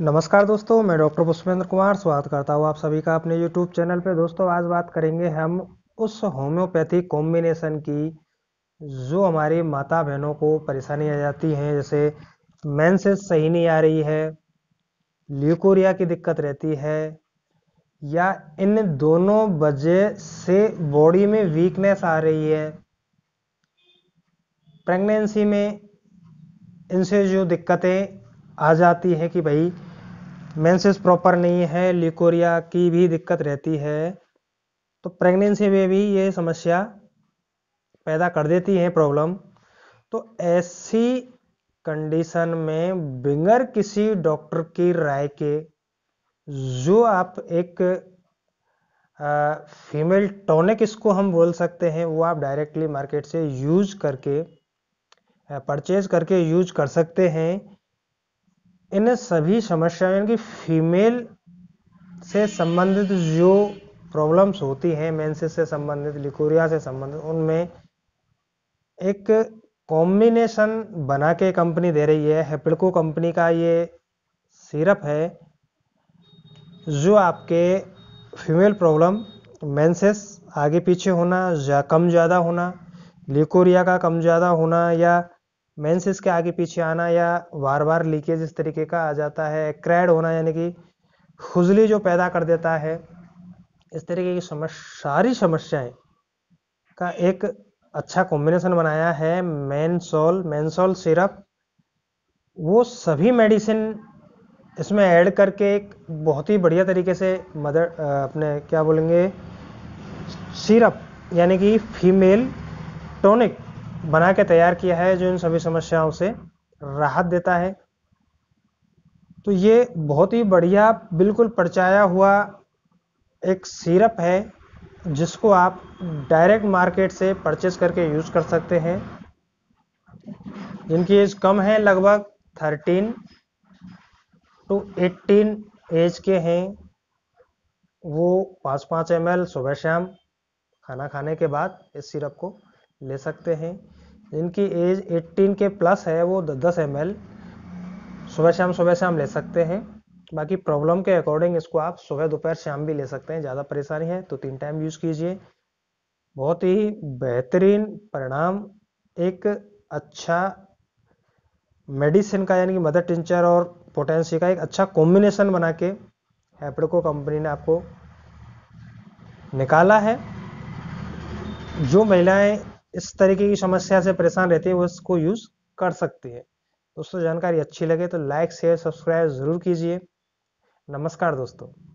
नमस्कार दोस्तों मैं डॉक्टर पुष्पेंद्र कुमार स्वागत करता हूँ आप सभी का अपने यूट्यूब चैनल पे दोस्तों आज बात करेंगे हम उस होम्योपैथी कॉम्बिनेशन की जो हमारी माता बहनों को परेशानी आ जाती है जैसे मैं सही नहीं आ रही है ल्यूकोरिया की दिक्कत रहती है या इन दोनों वजह से बॉडी में वीकनेस आ रही है प्रेगनेंसी में इनसे जो दिक्कतें आ जाती है कि भाई मेंसेस प्रॉपर नहीं है लिकोरिया की भी दिक्कत रहती है तो प्रेगनेंसी में भी ये समस्या पैदा कर देती है प्रॉब्लम तो ऐसी कंडीशन में बिगर किसी डॉक्टर की राय के जो आप एक फीमेल टॉनिक इसको हम बोल सकते हैं वो आप डायरेक्टली मार्केट से यूज करके परचेज करके यूज कर सकते हैं इन सभी समस्याओं यानी कि फीमेल से संबंधित जो प्रॉब्लम्स होती हैं मेंसेस से संबंधित लिकोरिया से संबंधित उनमें एक कॉम्बिनेशन बना के कंपनी दे रही है हेपड़को कंपनी का ये सिरप है जो आपके फीमेल प्रॉब्लम मेंसेस आगे पीछे होना या कम ज़्यादा होना लिकोरिया का कम ज़्यादा होना या मेंसेस के आगे पीछे आना या बार बार लीकेज इस तरीके का आ जाता है क्रैड होना यानी कि खुजली जो पैदा कर देता है इस तरीके की समस्या सारी समस्याएं का एक अच्छा कॉम्बिनेशन बनाया है मैनसोल मैनसोल सिरप वो सभी मेडिसिन इसमें ऐड करके एक बहुत ही बढ़िया तरीके से मदर अपने क्या बोलेंगे सिरप यानी कि फीमेल टॉनिक बना के तैयार किया है जो इन सभी समस्याओं से राहत देता है तो ये बहुत ही बढ़िया बिल्कुल परचाया हुआ एक सिरप है जिसको आप डायरेक्ट मार्केट से परचेस करके यूज़ कर सकते हैं जिनकी एज कम है लगभग 13 टू 18 एज के हैं वो पाँच पाँच एम सुबह शाम खाना खाने के बाद इस सिरप को ले सकते हैं जिनकी एज 18 के प्लस है वो 10 एम सुबह शाम सुबह शाम ले सकते हैं बाकी प्रॉब्लम के अकॉर्डिंग इसको आप सुबह दोपहर शाम भी ले सकते हैं ज़्यादा परेशानी है तो तीन टाइम यूज़ कीजिए बहुत ही बेहतरीन परिणाम एक अच्छा मेडिसिन का यानी कि मदर टिंचर और पोटेंसी का एक अच्छा कॉम्बिनेशन बना के एप्रिको कंपनी ने आपको निकाला है जो महिलाएं इस तरीके की समस्या से परेशान रहती है वो इसको यूज़ कर सकती है दोस्तों जानकारी अच्छी लगे तो लाइक शेयर सब्सक्राइब ज़रूर कीजिए नमस्कार दोस्तों